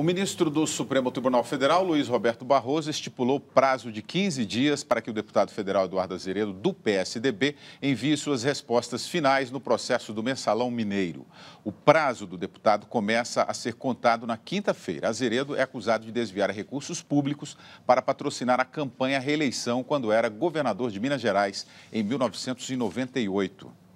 O ministro do Supremo Tribunal Federal, Luiz Roberto Barroso, estipulou prazo de 15 dias para que o deputado federal Eduardo Azeredo, do PSDB, envie suas respostas finais no processo do mensalão mineiro. O prazo do deputado começa a ser contado na quinta-feira. Azeredo é acusado de desviar recursos públicos para patrocinar a campanha à reeleição quando era governador de Minas Gerais, em 1998.